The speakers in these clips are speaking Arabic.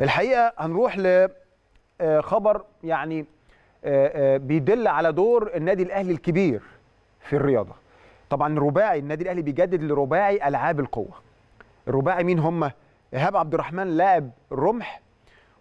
الحقيقه هنروح لخبر آه، يعني آه، آه، بيدل على دور النادي الاهلي الكبير في الرياضه طبعا رباعي النادي الاهلي بيجدد لرباعي العاب القوه الرباعي مين هم ايهاب عبد الرحمن لاعب الرمح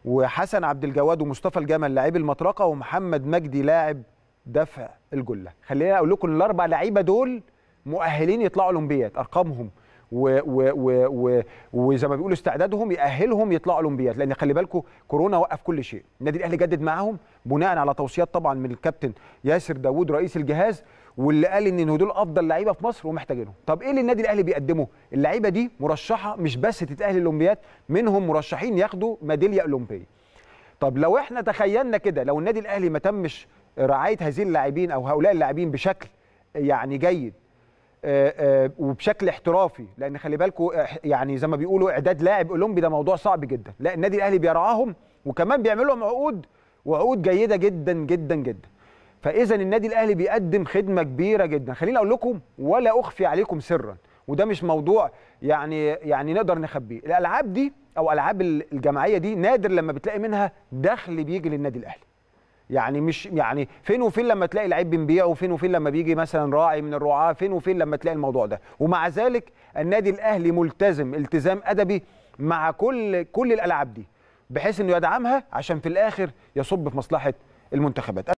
وحسن عبد الجواد ومصطفى الجمل لاعب المطرقه ومحمد مجدي لاعب دفع الجله خلينا اقول لكم الاربع لعيبه دول مؤهلين يطلعوا اولمبياد ارقامهم وزي ما بيقولوا استعدادهم يأهلهم يطلعوا اولمبياد لان خلي بالكم كورونا وقف كل شيء النادي الاهلي جدد معاهم بناء على توصيات طبعا من الكابتن ياسر داوود رئيس الجهاز واللي قال ان دول افضل لعيبه في مصر ومحتاجينهم طب ايه اللي النادي الاهلي بيقدمه اللعيبه دي مرشحه مش بس تتاهل الاولمبياد منهم مرشحين ياخدوا ميداليه اولمبيه طب لو احنا تخيلنا كده لو النادي الاهلي ما تمش رعايه هذه اللاعبين او هؤلاء اللاعبين بشكل يعني جيد آه، آه، وبشكل احترافي لان خلي بالكم آه، يعني زي ما بيقولوا اعداد لاعب اولمبي ده موضوع صعب جدا لا النادي الاهلي بيرعاهم وكمان بيعمل لهم عقود وعقود جيده جدا جدا جدا فاذا النادي الاهلي بيقدم خدمه كبيره جدا خليني اقول لكم ولا اخفي عليكم سرا وده مش موضوع يعني يعني نقدر نخبيه الالعاب دي او العاب الجماعيه دي نادر لما بتلاقي منها دخل بيجي للنادي الاهلي يعني مش يعني فين وفين لما تلاقي لعيب بنبيعه فين وفين لما بيجي مثلا راعي من الرعاه فين وفين لما تلاقي الموضوع ده ومع ذلك النادي الاهلي ملتزم التزام ادبي مع كل كل الالعاب دي بحيث انه يدعمها عشان في الاخر يصب في مصلحه المنتخبات